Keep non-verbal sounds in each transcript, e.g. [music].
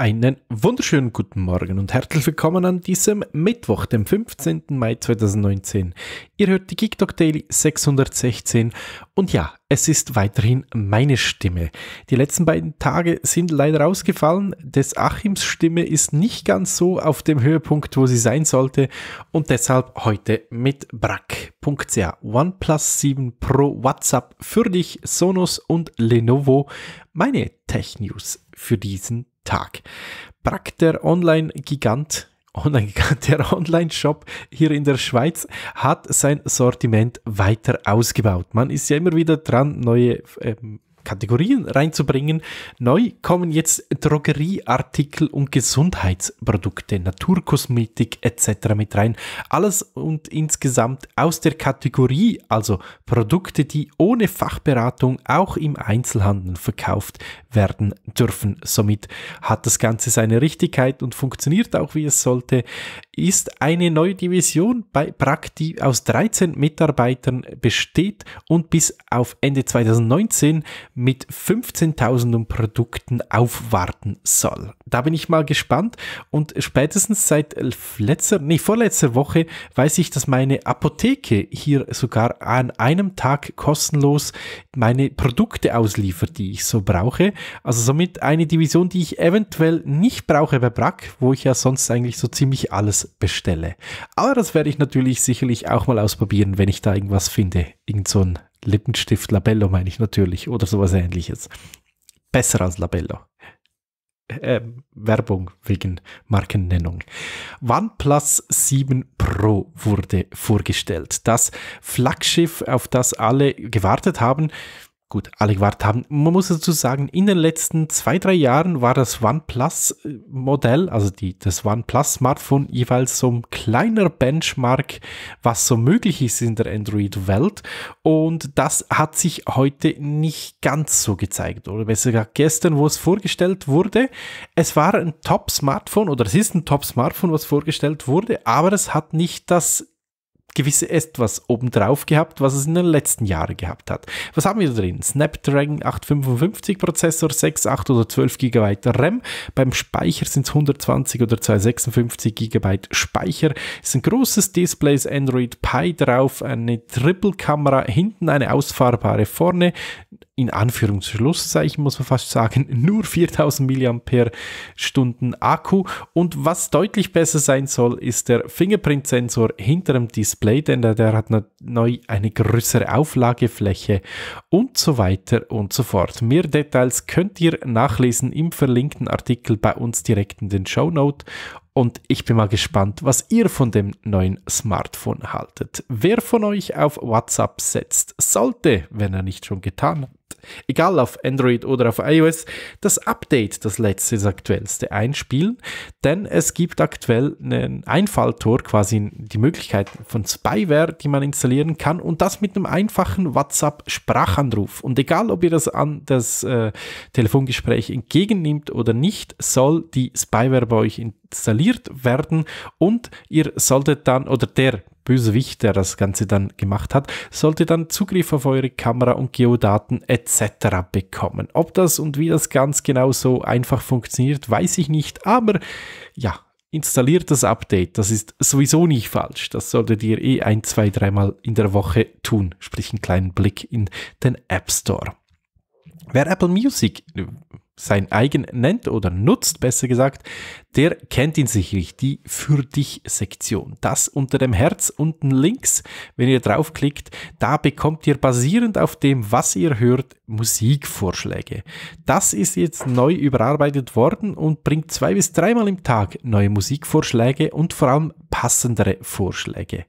Einen wunderschönen guten Morgen und herzlich willkommen an diesem Mittwoch, dem 15. Mai 2019. Ihr hört die GeekTalk Daily 616 und ja, es ist weiterhin meine Stimme. Die letzten beiden Tage sind leider ausgefallen. Des Achims Stimme ist nicht ganz so auf dem Höhepunkt, wo sie sein sollte und deshalb heute mit brack.ca OnePlus 7 Pro WhatsApp für dich, Sonos und Lenovo meine Tech News für diesen Tag. Brack, der Online-Gigant, Online, der Online-Shop hier in der Schweiz hat sein Sortiment weiter ausgebaut. Man ist ja immer wieder dran, neue ähm, Kategorien reinzubringen. Neu kommen jetzt Drogerieartikel und Gesundheitsprodukte, Naturkosmetik etc. mit rein. Alles und insgesamt aus der Kategorie, also Produkte, die ohne Fachberatung auch im Einzelhandel verkauft werden dürfen. Somit hat das Ganze seine Richtigkeit und funktioniert auch, wie es sollte. Ist eine neue Division bei Prakti aus 13 Mitarbeitern besteht und bis auf Ende 2019 mit 15.000 Produkten aufwarten soll. Da bin ich mal gespannt und spätestens seit letzter, nee, vorletzter Woche weiß ich, dass meine Apotheke hier sogar an einem Tag kostenlos meine Produkte ausliefert, die ich so brauche. Also somit eine Division, die ich eventuell nicht brauche bei Brack, wo ich ja sonst eigentlich so ziemlich alles bestelle. Aber das werde ich natürlich sicherlich auch mal ausprobieren, wenn ich da irgendwas finde. Irgend so ein Lippenstift Labello meine ich natürlich oder sowas ähnliches. Besser als Labello. Äh, ähm, Werbung wegen Markennennung. OnePlus 7 Pro wurde vorgestellt. Das Flaggschiff, auf das alle gewartet haben gut, alle gewartet haben. Man muss dazu sagen, in den letzten zwei, drei Jahren war das OnePlus-Modell, äh, also die, das OnePlus-Smartphone, jeweils so ein kleiner Benchmark, was so möglich ist in der Android-Welt. Und das hat sich heute nicht ganz so gezeigt. Oder besser gesagt, gestern, wo es vorgestellt wurde, es war ein Top-Smartphone oder es ist ein Top-Smartphone, was vorgestellt wurde, aber es hat nicht das gewisse etwas obendrauf gehabt, was es in den letzten Jahren gehabt hat. Was haben wir da drin? Snapdragon 855 Prozessor, 6, 8 oder 12 GB RAM. Beim Speicher sind es 120 oder 256 GB Speicher. Ist ein großes Display, ist Android Pie drauf, eine Triple-Kamera, hinten eine ausfahrbare vorne, in Anführungsschlusszeichen muss man fast sagen, [laughs] nur 4000 mAh Akku. Und was deutlich besser sein soll, ist der Fingerprint-Sensor hinter dem Display, denn der, hat eine, neu eine größere Auflagefläche und so weiter und so fort. Mehr Details könnt ihr nachlesen im verlinkten Artikel bei uns direkt in den Show Notes und ich bin mal gespannt, was ihr von dem neuen Smartphone haltet. Wer von euch auf WhatsApp setzt, sollte, wenn er nicht schon getan hat, egal auf Android oder auf iOS, das Update, das letzte, das aktuellste einspielen, denn es gibt aktuell einen Einfalltor, quasi die Möglichkeit von Spyware, die man installieren kann und das mit einem einfachen WhatsApp-Sprachanruf. Und egal, ob ihr das an das äh, Telefongespräch entgegennimmt oder nicht, soll die Spyware bei euch in installiert werden und ihr solltet dann, oder der Bösewicht, der das Ganze dann gemacht hat, sollte dann Zugriff auf eure Kamera und Geodaten etc. bekommen. Ob das und wie das ganz genau so einfach funktioniert, weiß ich nicht, aber ja, installiert das Update, das ist sowieso nicht falsch. Das solltet ihr eh ein, zwei, dreimal in der Woche tun, sprich einen kleinen Blick in den App Store. Wer Apple Music sein eigen nennt oder nutzt, besser gesagt, der kennt ihn sicherlich, die Für dich Sektion. Das unter dem Herz unten links, wenn ihr draufklickt, da bekommt ihr basierend auf dem, was ihr hört, Musikvorschläge. Das ist jetzt neu überarbeitet worden und bringt zwei bis dreimal im Tag neue Musikvorschläge und vor allem passendere Vorschläge.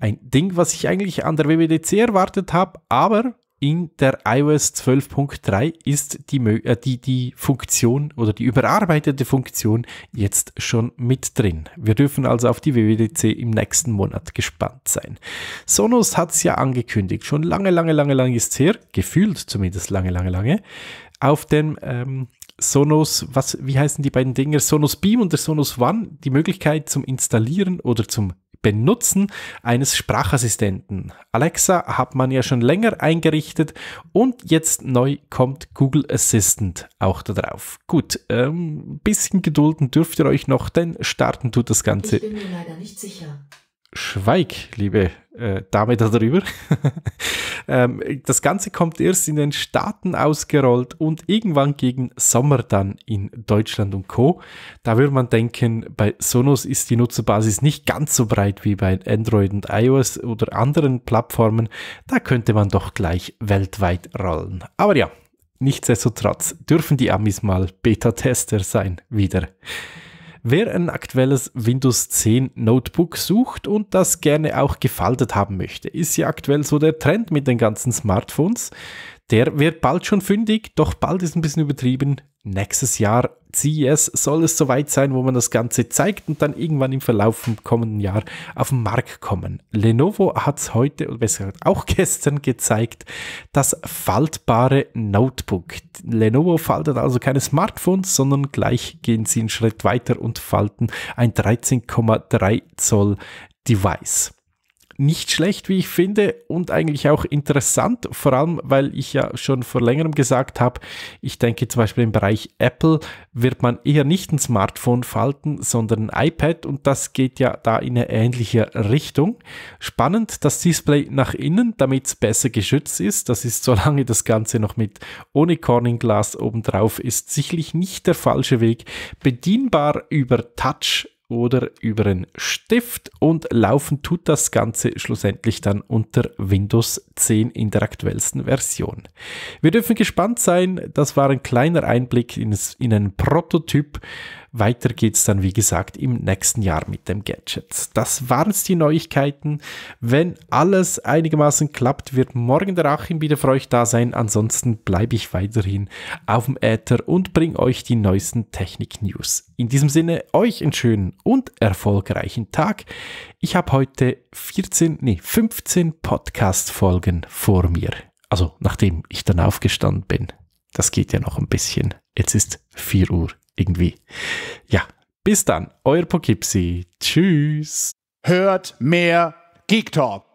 Ein Ding, was ich eigentlich an der WWDC erwartet habe, aber in der iOS 12.3 ist die, äh, die, die Funktion oder die überarbeitete Funktion jetzt schon mit drin. Wir dürfen also auf die WWDC im nächsten Monat gespannt sein. Sonos hat es ja angekündigt, schon lange, lange, lange, lange ist es her, gefühlt zumindest lange, lange, lange, auf dem ähm, Sonos, was, wie heißen die beiden Dinger? Sonos Beam und der Sonos One, die Möglichkeit zum Installieren oder zum Benutzen eines Sprachassistenten. Alexa hat man ja schon länger eingerichtet und jetzt neu kommt Google Assistant auch da drauf. Gut, ein ähm, bisschen gedulden dürft ihr euch noch, denn starten tut das Ganze. Ich bin mir leider nicht sicher. Schweig, liebe äh, Dame darüber. [laughs] ähm, das Ganze kommt erst in den Staaten ausgerollt und irgendwann gegen Sommer dann in Deutschland und Co. Da würde man denken, bei Sonos ist die Nutzerbasis nicht ganz so breit wie bei Android und iOS oder anderen Plattformen. Da könnte man doch gleich weltweit rollen. Aber ja, nichtsdestotrotz dürfen die Amis mal Beta-Tester sein wieder. Wer ein aktuelles Windows 10 Notebook sucht und das gerne auch gefaltet haben möchte, ist ja aktuell so der Trend mit den ganzen Smartphones, der wird bald schon fündig, doch bald ist ein bisschen übertrieben. Nächstes Jahr CES soll es soweit sein, wo man das Ganze zeigt und dann irgendwann im Verlauf vom kommenden Jahr auf den Markt kommen. Lenovo hat es heute, oder besser gesagt auch [laughs] gestern gezeigt, das faltbare Notebook. Lenovo faltet also keine Smartphones, sondern gleich gehen sie einen Schritt weiter und falten ein 13,3 Zoll Device nicht schlecht, wie ich finde, und eigentlich auch interessant, vor allem, weil ich ja schon vor längerem gesagt habe, ich denke zum Beispiel im Bereich Apple wird man eher nicht ein Smartphone falten, sondern ein iPad und das geht ja da in eine ähnliche Richtung. Spannend, das Display nach innen, damit es besser geschützt ist. Das ist, [laughs] solange das Ganze noch mit ohne Corningglas obendrauf ist, sicherlich nicht der falsche Weg. Bedienbar über Touch oder über einen Stift und laufen tut das Ganze schlussendlich dann unter Windows 10 in der aktuellsten Version. Wir dürfen gespannt sein, das war ein kleiner Einblick in, in einen Prototyp weiter geht's dann, wie gesagt, im nächsten Jahr mit dem Gadget. Das waren es die Neuigkeiten. Wenn alles einigermaßen klappt, wird morgen der Achim wieder für euch da sein. Ansonsten bleibe ich weiterhin auf dem Äther und bringe euch die neuesten Technik-News. In diesem Sinne, euch einen schönen und erfolgreichen Tag. Ich habe heute 14, nee, 15 Podcast-Folgen vor mir. Also nachdem ich dann aufgestanden bin. Das geht ja noch ein bisschen. Jetzt ist 4 Uhr irgendwie. Ja, bis dann, euer Poughkeepsie. Tschüss. Hört mehr Geek Talk.